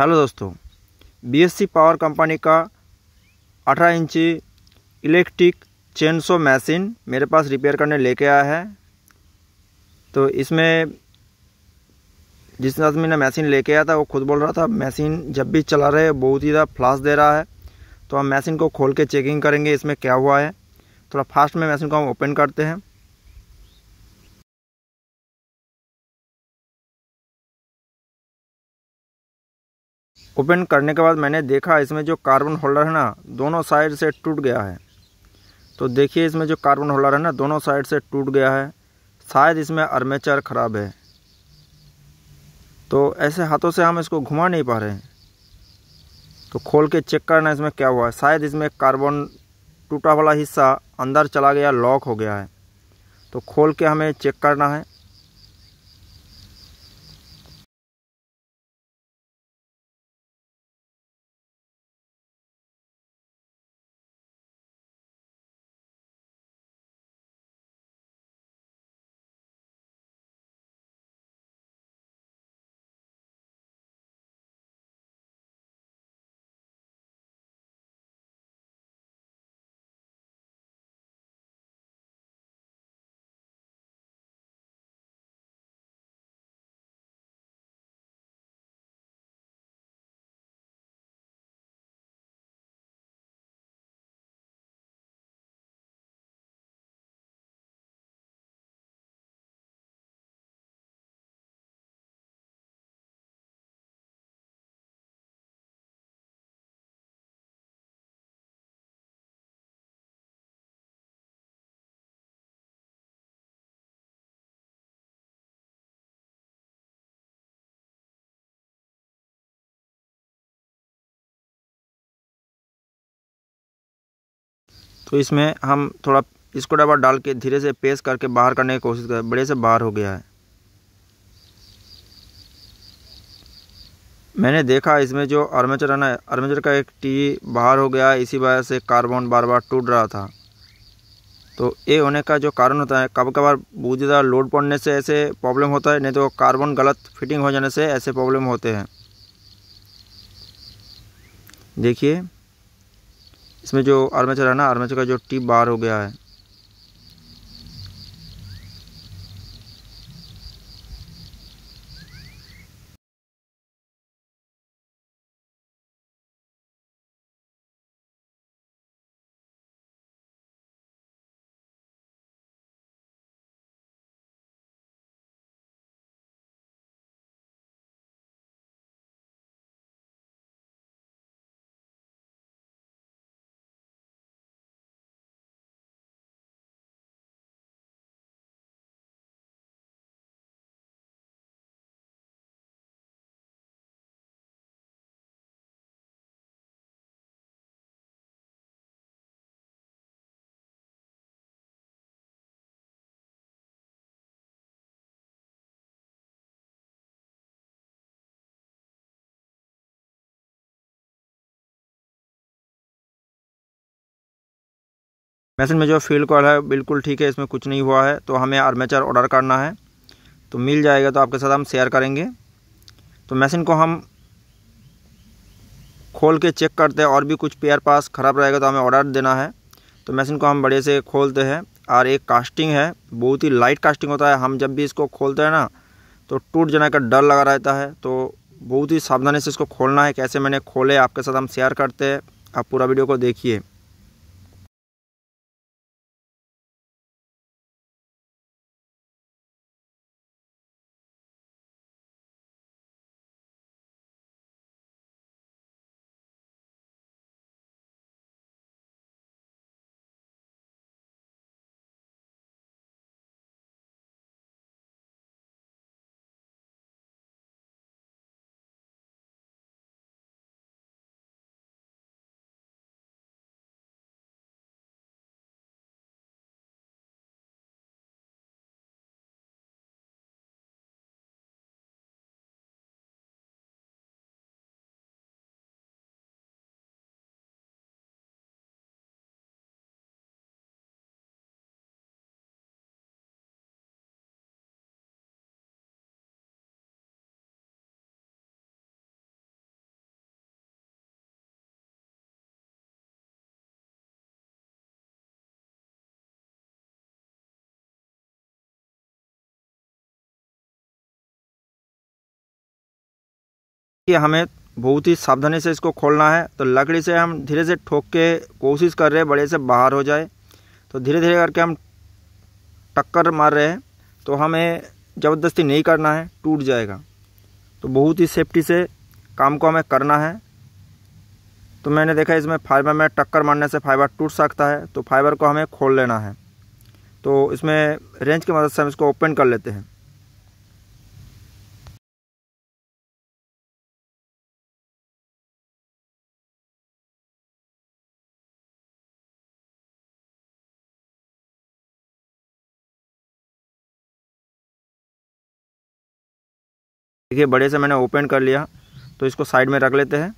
hello दोस्तों BSc power company का 18 इंची इलेक्ट्रिक चेनसो मशीन मेरे पास रिपेयर करने लेके आया है तो इसमें जिस आदमी ने मशीन लेके आया था वो खुद बोल रहा था मशीन जब भी चला रहे बहुत ही ज़्यादा फ्लास दे रहा है तो हम मशीन को खोल के चेकिंग करेंगे इसमें क्या हुआ है थोड़ा फास्ट में मशीन को हम ओपन करते हैं ओपन करने के बाद मैंने देखा इसमें जो कार्बन होल्डर है ना दोनों साइड से टूट गया है तो देखिए इसमें जो कार्बन होल्डर है ना दोनों साइड से टूट गया है शायद इसमें आर्मेचर ख़राब है तो ऐसे हाथों से हम इसको घुमा नहीं पा रहे हैं तो खोल के चेक करना इसमें क्या हुआ है शायद इसमें कार्बन टूटा वाला हिस्सा अंदर चला गया लॉक हो गया है तो खोल के हमें चेक करना है तो इसमें हम थोड़ा इसको डबर डाल के धीरे से पेस करके बाहर करने की कोशिश करें बड़े से बाहर हो गया है मैंने देखा इसमें जो आर्मेचर है ना आर्मेचर का एक टी बाहर हो गया इसी वजह से कार्बन बार बार टूट रहा था तो ये होने का जो कारण होता है कब कभार बहुत ज़्यादा लोड पड़ने से ऐसे प्रॉब्लम होता है नहीं तो कार्बन गलत फिटिंग हो जाने से ऐसे प्रॉब्लम होते हैं देखिए इसमें जो आर्मेचर है ना आर्मेचर का जो टिप बाहर हो गया है मैसेज में जो फील्ड कॉल है बिल्कुल ठीक है इसमें कुछ नहीं हुआ है तो हमें आर्मेचर ऑर्डर करना है तो मिल जाएगा तो आपके साथ हम शेयर करेंगे तो मशीन को हम खोल के चेक करते हैं और भी कुछ पेयर पास ख़राब रहेगा तो हमें ऑर्डर देना है तो मशीन को हम बड़े से खोलते हैं और एक कास्टिंग है बहुत ही लाइट कास्टिंग होता है हम जब भी इसको खोलते हैं ना तो टूट जाने का डर लगा रहता है तो बहुत ही सावधानी से इसको खोलना है कैसे मैंने खोले आपके साथ हम शेयर करते हैं आप पूरा वीडियो को देखिए कि हमें बहुत ही सावधानी से इसको खोलना है तो लकड़ी से हम धीरे से ठोक के कोशिश कर रहे हैं बड़े से बाहर हो जाए तो धीरे धीरे करके हम टक्कर मार रहे हैं तो हमें ज़बरदस्ती नहीं करना है टूट जाएगा तो बहुत ही सेफ्टी से काम को हमें करना है तो मैंने देखा इसमें फाइबर में टक्कर मारने से फाइबर टूट सकता है तो फाइबर को हमें खोल लेना है तो इसमें रेंज की मदद से हम इसको ओपन कर लेते हैं देखिए बड़े से मैंने ओपन कर लिया तो इसको साइड में रख लेते हैं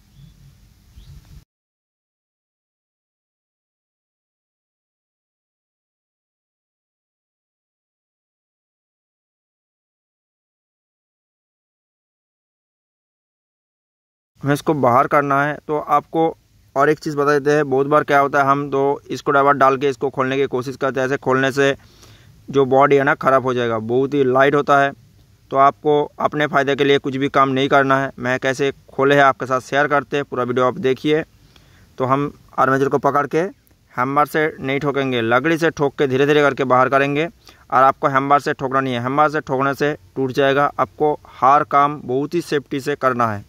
हमें इसको बाहर करना है तो आपको और एक चीज़ बता देते हैं बहुत बार क्या होता है हम तो इसको डाबर डाल के इसको खोलने की कोशिश करते हैं ऐसे खोलने से जो बॉडी है ना ख़राब हो जाएगा बहुत ही लाइट होता है तो आपको अपने फ़ायदे के लिए कुछ भी काम नहीं करना है मैं कैसे खोले है आपके साथ शेयर करते हैं पूरा वीडियो आप देखिए तो हम आर्मेचर को पकड़ के हैम्बर से नहीं ठोकेंगे लकड़ी से ठोक के धीरे धीरे करके बाहर करेंगे और आपको हैम्बर से ठोकना नहीं है हैम्बर से ठोकने से टूट जाएगा आपको हर काम बहुत ही सेफ्टी से करना है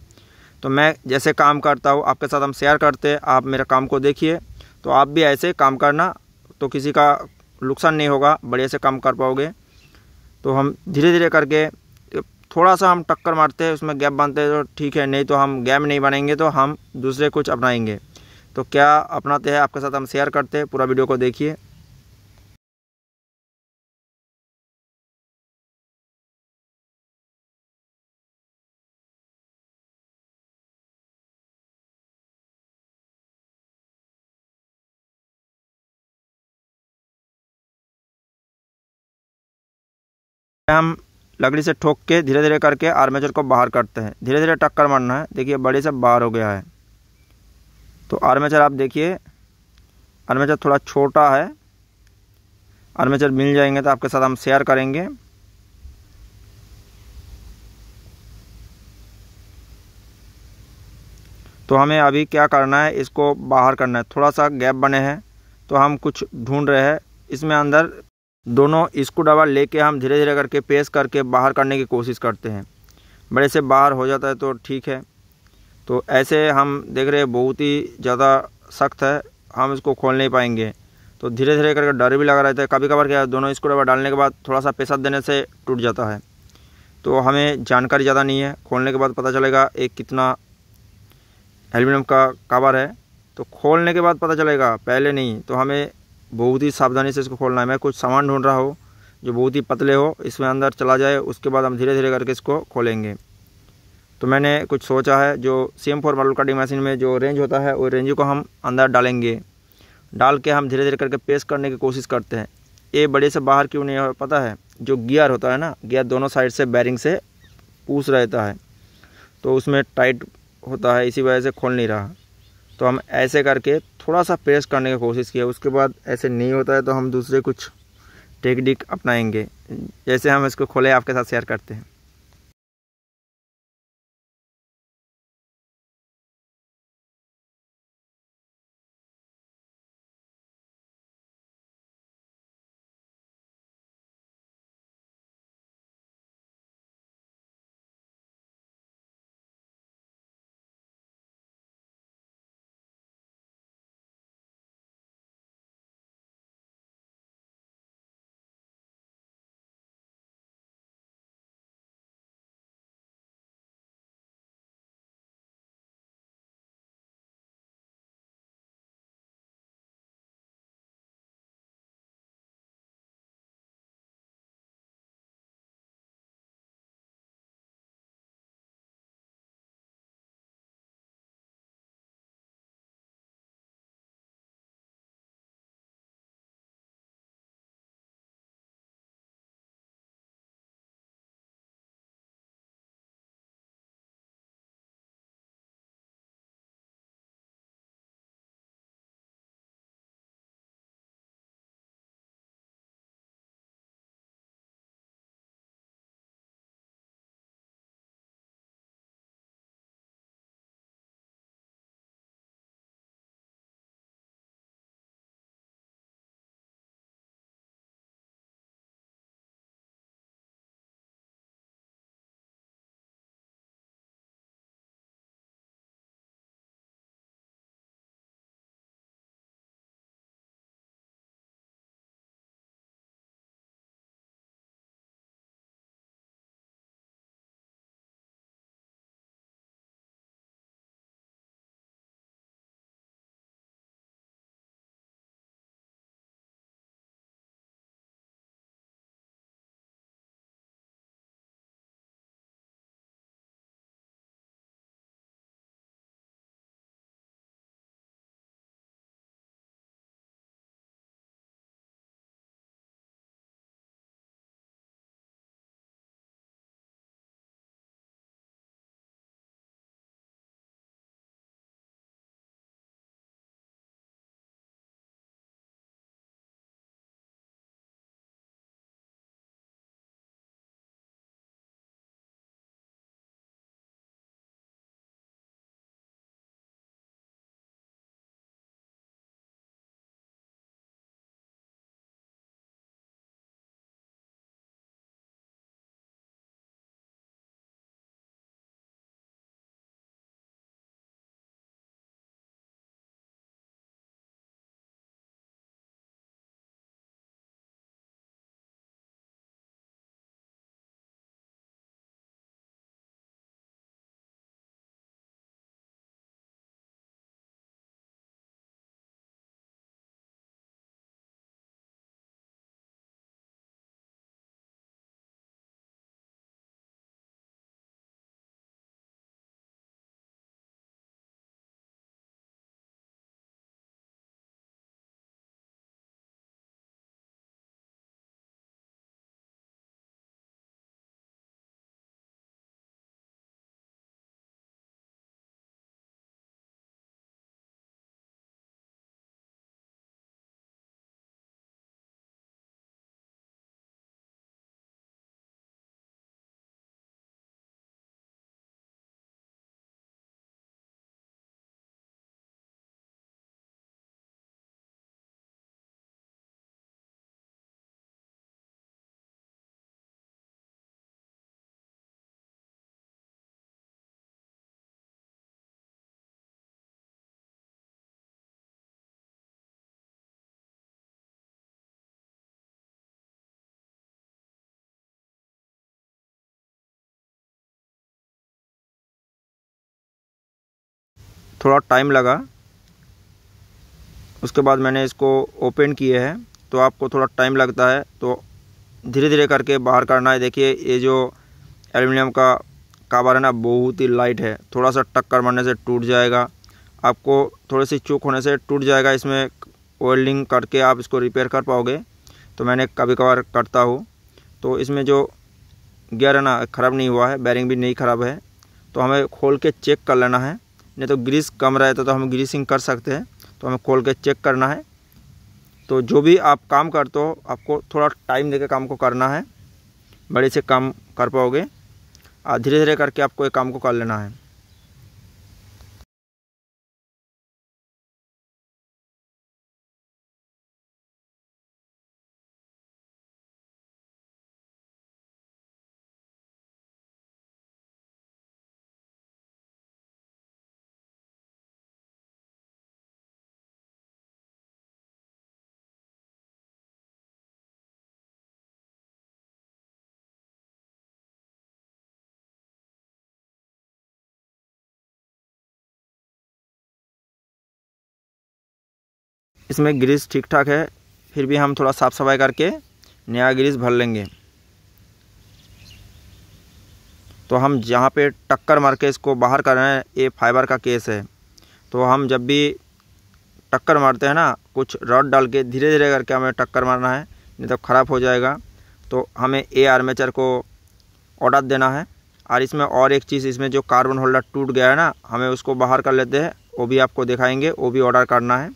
तो मैं जैसे काम करता हूँ आपके साथ हम शेयर करते हैं आप मेरे काम को देखिए तो आप भी ऐसे काम करना तो किसी का नुकसान नहीं होगा बढ़िया से काम कर पाओगे तो हम धीरे धीरे करके थोड़ा सा हम टक्कर मारते हैं उसमें गैप बांधते हैं तो ठीक है नहीं तो हम गैप नहीं बनेंगे तो हम दूसरे कुछ अपनाएंगे तो क्या अपनाते हैं आपके साथ हम शेयर करते हैं पूरा वीडियो को देखिए हम लकड़ी से ठोक के धीरे धीरे करके आर्मेचर को बाहर करते हैं धीरे धीरे टक्कर मारना है देखिए बड़े से बाहर हो गया है तो आर्मेचर आप देखिए आर्मेचर थोड़ा छोटा है आर्मेचर मिल जाएंगे तो आपके साथ हम शेयर करेंगे तो हमें अभी क्या करना है इसको बाहर करना है थोड़ा सा गैप बने हैं तो हम कुछ ढूंढ रहे हैं इसमें अंदर दोनों स्क्रू ड्राइवर लेके हम धीरे धीरे करके पेश करके बाहर करने की कोशिश करते हैं बड़े से बाहर हो जाता है तो ठीक है तो ऐसे हम देख रहे हैं बहुत ही ज़्यादा सख्त है हम इसको खोल नहीं पाएंगे तो धीरे धीरे करके डर भी लगा रहता है कभी कभार क्या है दोनों इसको डबल डालने के बाद थोड़ा सा पेशा देने से टूट जाता है तो हमें जानकारी ज़्यादा नहीं है खोलने के बाद पता चलेगा एक कितना एल्यूमिनियम का कवर है तो खोलने के बाद पता चलेगा पहले नहीं तो हमें बहुत ही सावधानी से इसको खोलना है मैं कुछ सामान ढूंढ रहा हो जो बहुत ही पतले हो इसमें अंदर चला जाए उसके बाद हम धीरे धीरे करके इसको खोलेंगे तो मैंने कुछ सोचा है जो same four model cutting machine में जो रेंज होता है वो रेंज को हम अंदर डालेंगे डाल के हम धीरे धीरे करके पेश करने की कोशिश करते हैं ये बड़े से बाहर क्यों नहीं हो पता है जो गियर होता है ना गियर दोनों साइड से बैरिंग से पूछ रहता है तो उसमें टाइट होता है इसी वजह से खोल नहीं रहा तो हम ऐसे करके थोड़ा सा प्रेस करने की कोशिश किया उसके बाद ऐसे नहीं होता है तो हम दूसरे कुछ टेक्निक अपनाएंगे जैसे हम इसको खोले आपके साथ शेयर करते हैं थोड़ा टाइम लगा उसके बाद मैंने इसको ओपन किए हैं तो आपको थोड़ा टाइम लगता है तो धीरे धीरे करके बाहर करना है देखिए ये जो एल्युमिनियम का काबर है ना बहुत ही लाइट है थोड़ा सा टक्कर मारने से टूट जाएगा आपको थोड़ी सी चूक होने से टूट जाएगा इसमें वेल्डिंग करके आप इसको रिपेयर कर पाओगे तो मैंने कभी कभार करता हूँ तो इसमें जो गियर है ना ख़राब नहीं हुआ है बैरिंग भी नहीं ख़राब है तो हमें खोल के चेक कर लेना है नहीं तो ग्रीस कम रहता तो हम ग्रीसिंग कर सकते हैं तो हमें खोल के चेक करना है तो जो भी आप काम करते हो आपको थोड़ा टाइम देके काम को करना है बड़े से काम कर पाओगे और धीरे धीरे करके आपको एक काम को कर लेना है इसमें ग्रीस ठीक ठाक है फिर भी हम थोड़ा साफ़ सफाई करके नया ग्रीस भर लेंगे तो हम जहाँ पे टक्कर मार के इसको बाहर कर रहे हैं ये फाइबर का केस है तो हम जब भी टक्कर मारते हैं ना कुछ रॉड डाल के धीरे धीरे करके हमें टक्कर मारना है नहीं तो ख़राब हो जाएगा तो हमें ए आर्मेचर को ऑर्डर देना है और इसमें और एक चीज़ इसमें जो कार्बन होल्डर टूट गया है ना हमें उसको बाहर कर लेते हैं वो भी आपको दिखाएंगे वो भी ऑर्डर करना है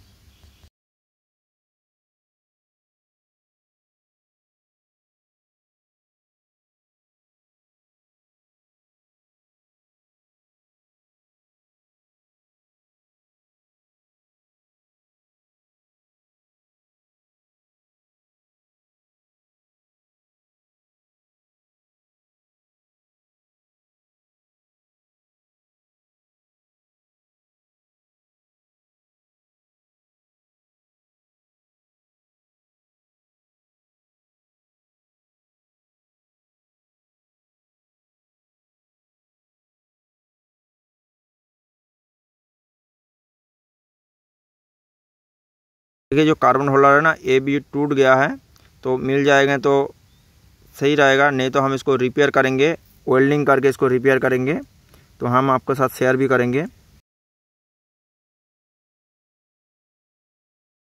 देखिए जो कार्बन होल्डर है ना ए भी टूट गया है तो मिल जाएंगे तो सही रहेगा नहीं तो हम इसको रिपेयर करेंगे वेल्डिंग करके इसको रिपेयर करेंगे तो हम आपके साथ शेयर भी करेंगे